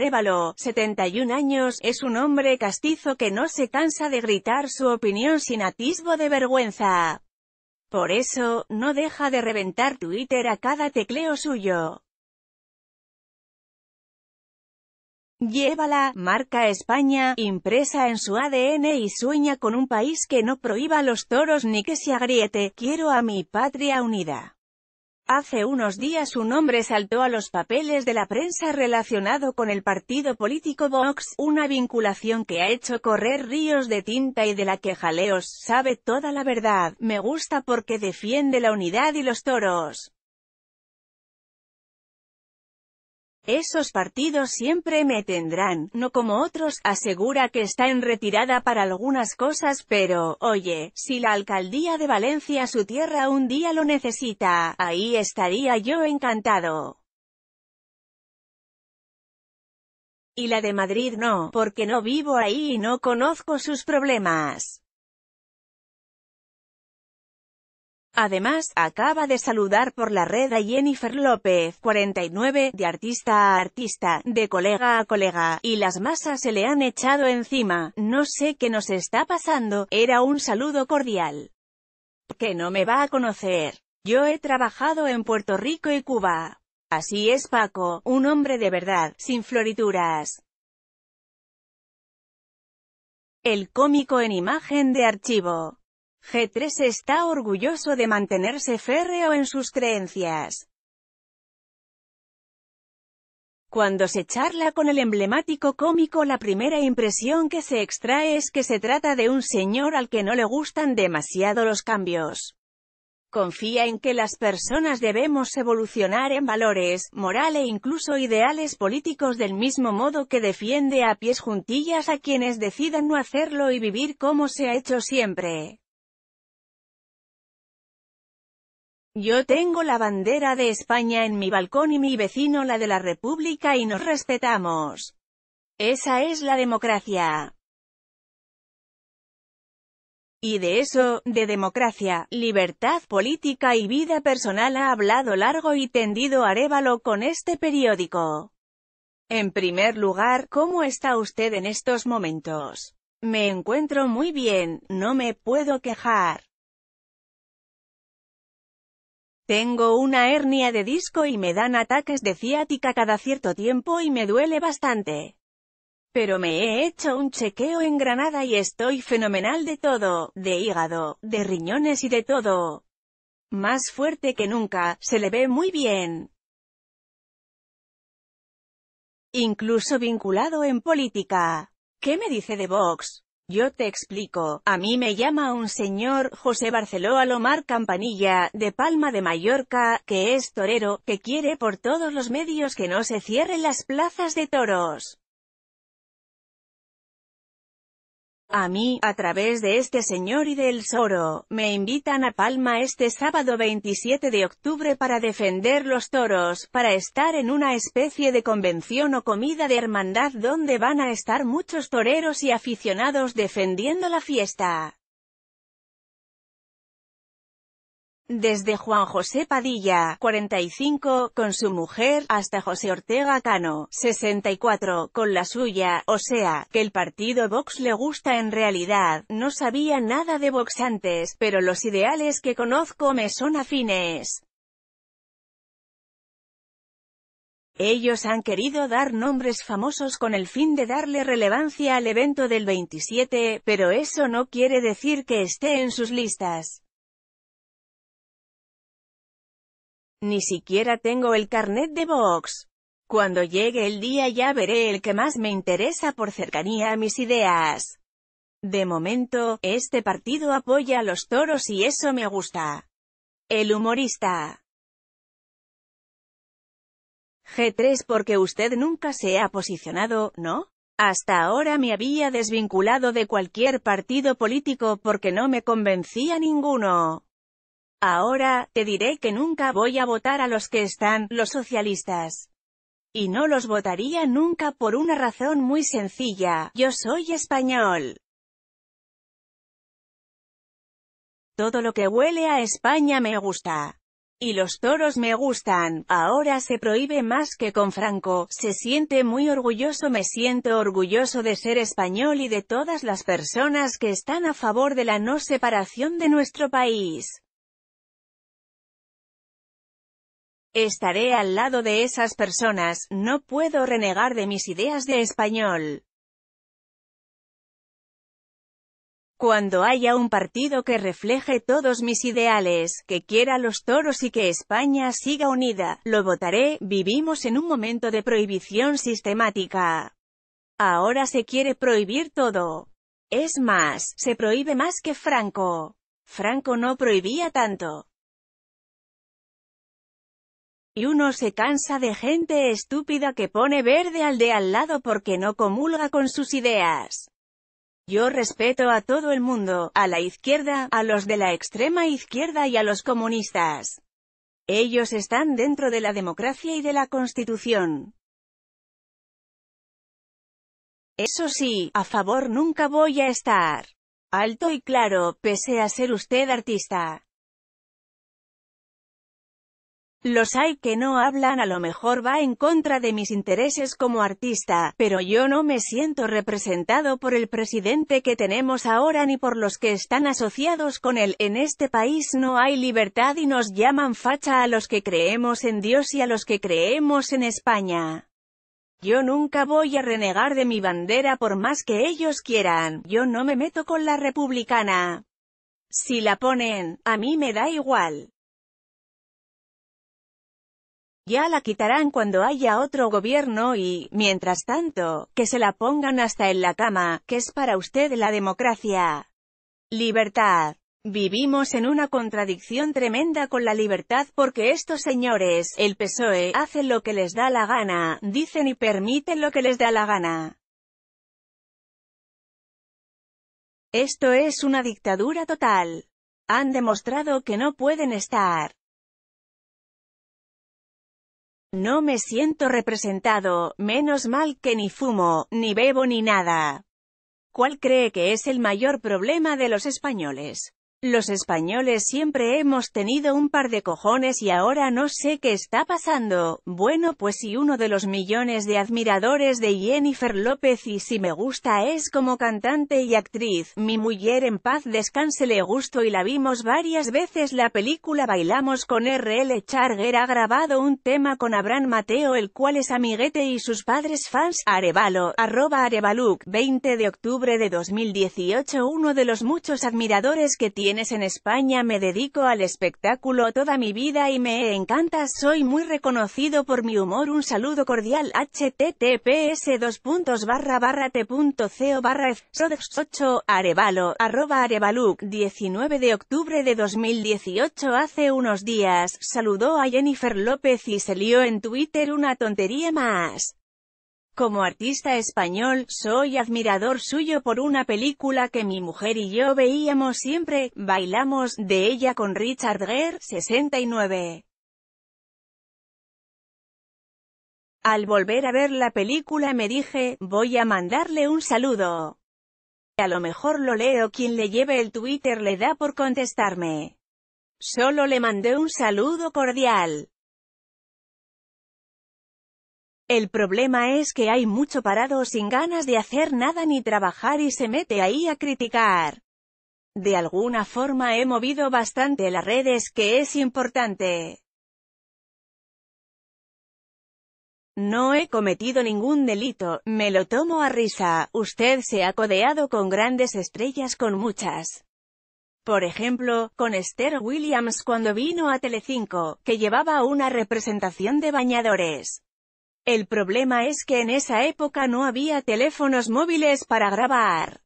Arevalo, 71 años, es un hombre castizo que no se cansa de gritar su opinión sin atisbo de vergüenza. Por eso, no deja de reventar Twitter a cada tecleo suyo. Llévala, marca España, impresa en su ADN y sueña con un país que no prohíba los toros ni que se agriete, quiero a mi patria unida. Hace unos días un hombre saltó a los papeles de la prensa relacionado con el partido político Vox, una vinculación que ha hecho correr ríos de tinta y de la que Jaleos sabe toda la verdad, me gusta porque defiende la unidad y los toros. Esos partidos siempre me tendrán, no como otros, asegura que está en retirada para algunas cosas pero, oye, si la alcaldía de Valencia su tierra un día lo necesita, ahí estaría yo encantado. Y la de Madrid no, porque no vivo ahí y no conozco sus problemas. Además, acaba de saludar por la red a Jennifer López, 49, de artista a artista, de colega a colega, y las masas se le han echado encima, no sé qué nos está pasando, era un saludo cordial. Que no me va a conocer. Yo he trabajado en Puerto Rico y Cuba. Así es Paco, un hombre de verdad, sin florituras. El cómico en imagen de archivo. G3 está orgulloso de mantenerse férreo en sus creencias. Cuando se charla con el emblemático cómico la primera impresión que se extrae es que se trata de un señor al que no le gustan demasiado los cambios. Confía en que las personas debemos evolucionar en valores, moral e incluso ideales políticos del mismo modo que defiende a pies juntillas a quienes decidan no hacerlo y vivir como se ha hecho siempre. Yo tengo la bandera de España en mi balcón y mi vecino la de la República y nos respetamos. Esa es la democracia. Y de eso, de democracia, libertad política y vida personal ha hablado largo y tendido Arevalo con este periódico. En primer lugar, ¿cómo está usted en estos momentos? Me encuentro muy bien, no me puedo quejar. Tengo una hernia de disco y me dan ataques de ciática cada cierto tiempo y me duele bastante. Pero me he hecho un chequeo en Granada y estoy fenomenal de todo, de hígado, de riñones y de todo. Más fuerte que nunca, se le ve muy bien. Incluso vinculado en política. ¿Qué me dice de Vox? Yo te explico, a mí me llama un señor, José Barceló Alomar Campanilla, de Palma de Mallorca, que es torero, que quiere por todos los medios que no se cierren las plazas de toros. A mí, a través de este señor y del Soro, me invitan a Palma este sábado 27 de octubre para defender los toros, para estar en una especie de convención o comida de hermandad donde van a estar muchos toreros y aficionados defendiendo la fiesta. Desde Juan José Padilla, 45, con su mujer, hasta José Ortega Cano, 64, con la suya, o sea, que el partido Vox le gusta en realidad, no sabía nada de Vox antes, pero los ideales que conozco me son afines. Ellos han querido dar nombres famosos con el fin de darle relevancia al evento del 27, pero eso no quiere decir que esté en sus listas. Ni siquiera tengo el carnet de Vox. Cuando llegue el día ya veré el que más me interesa por cercanía a mis ideas. De momento, este partido apoya a los toros y eso me gusta. El humorista. G3 porque usted nunca se ha posicionado, ¿no? Hasta ahora me había desvinculado de cualquier partido político porque no me convencía ninguno. Ahora, te diré que nunca voy a votar a los que están, los socialistas. Y no los votaría nunca por una razón muy sencilla, yo soy español. Todo lo que huele a España me gusta. Y los toros me gustan, ahora se prohíbe más que con Franco, se siente muy orgulloso me siento orgulloso de ser español y de todas las personas que están a favor de la no separación de nuestro país. Estaré al lado de esas personas, no puedo renegar de mis ideas de español. Cuando haya un partido que refleje todos mis ideales, que quiera los toros y que España siga unida, lo votaré, vivimos en un momento de prohibición sistemática. Ahora se quiere prohibir todo. Es más, se prohíbe más que Franco. Franco no prohibía tanto. Y uno se cansa de gente estúpida que pone verde al de al lado porque no comulga con sus ideas. Yo respeto a todo el mundo, a la izquierda, a los de la extrema izquierda y a los comunistas. Ellos están dentro de la democracia y de la Constitución. Eso sí, a favor nunca voy a estar. Alto y claro, pese a ser usted artista. Los hay que no hablan a lo mejor va en contra de mis intereses como artista, pero yo no me siento representado por el presidente que tenemos ahora ni por los que están asociados con él. En este país no hay libertad y nos llaman facha a los que creemos en Dios y a los que creemos en España. Yo nunca voy a renegar de mi bandera por más que ellos quieran, yo no me meto con la republicana. Si la ponen, a mí me da igual. Ya la quitarán cuando haya otro gobierno y, mientras tanto, que se la pongan hasta en la cama, que es para usted la democracia. Libertad. Vivimos en una contradicción tremenda con la libertad porque estos señores, el PSOE, hacen lo que les da la gana, dicen y permiten lo que les da la gana. Esto es una dictadura total. Han demostrado que no pueden estar. No me siento representado, menos mal que ni fumo, ni bebo ni nada. ¿Cuál cree que es el mayor problema de los españoles? Los españoles siempre hemos tenido un par de cojones y ahora no sé qué está pasando. Bueno pues si uno de los millones de admiradores de Jennifer López y si me gusta es como cantante y actriz, mi mujer en paz descanse le gusto y la vimos varias veces la película Bailamos con RL Charger ha grabado un tema con Abraham Mateo el cual es amiguete y sus padres fans, Arevalo, arroba Arevaluk, 20 de octubre de 2018 uno de los muchos admiradores que tiene en España me dedico al espectáculo toda mi vida y me encanta, soy muy reconocido por mi humor, un saludo cordial, https 2 barra t.co 8 arevalo, arroba 19 de octubre de 2018 hace unos días, saludó a Jennifer López y se lió en Twitter una tontería más. Como artista español, soy admirador suyo por una película que mi mujer y yo veíamos siempre, Bailamos, de ella con Richard Gere, 69. Al volver a ver la película me dije, voy a mandarle un saludo. A lo mejor lo leo quien le lleve el Twitter le da por contestarme. Solo le mandé un saludo cordial. El problema es que hay mucho parado sin ganas de hacer nada ni trabajar y se mete ahí a criticar. De alguna forma he movido bastante las redes que es importante. No he cometido ningún delito, me lo tomo a risa, usted se ha codeado con grandes estrellas con muchas. Por ejemplo, con Esther Williams cuando vino a Telecinco, que llevaba una representación de bañadores. El problema es que en esa época no había teléfonos móviles para grabar.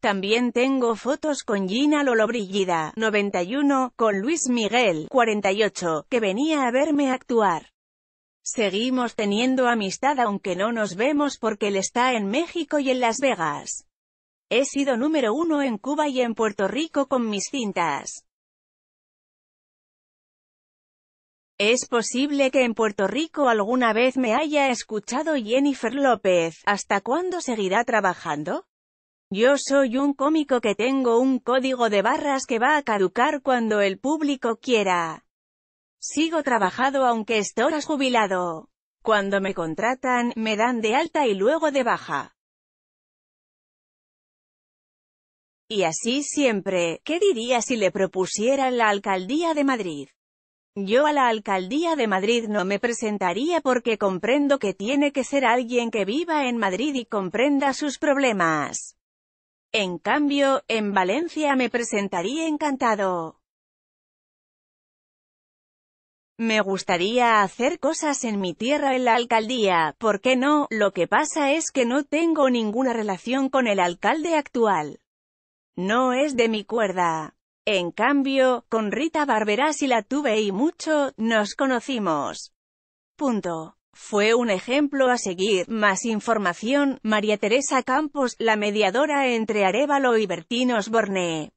También tengo fotos con Gina Lollobrigida, 91, con Luis Miguel, 48, que venía a verme actuar. Seguimos teniendo amistad aunque no nos vemos porque él está en México y en Las Vegas. He sido número uno en Cuba y en Puerto Rico con mis cintas. Es posible que en Puerto Rico alguna vez me haya escuchado Jennifer López, ¿hasta cuándo seguirá trabajando? Yo soy un cómico que tengo un código de barras que va a caducar cuando el público quiera. Sigo trabajado aunque estoy jubilado. Cuando me contratan, me dan de alta y luego de baja. Y así siempre, ¿qué diría si le propusiera la alcaldía de Madrid? Yo a la alcaldía de Madrid no me presentaría porque comprendo que tiene que ser alguien que viva en Madrid y comprenda sus problemas. En cambio, en Valencia me presentaría encantado. Me gustaría hacer cosas en mi tierra en la alcaldía, ¿por qué no? Lo que pasa es que no tengo ninguna relación con el alcalde actual. No es de mi cuerda. En cambio, con Rita Barberá si la tuve y mucho, nos conocimos. Punto. Fue un ejemplo a seguir. Más información, María Teresa Campos, la mediadora entre Arevalo y Bertín Osborne.